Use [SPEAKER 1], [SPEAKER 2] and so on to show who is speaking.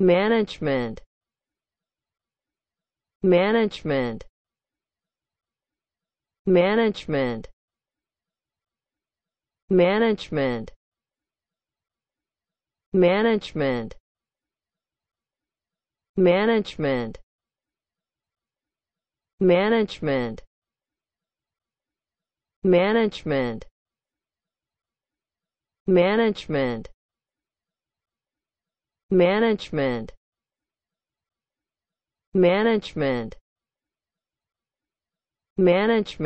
[SPEAKER 1] management management management management management management management management management management management management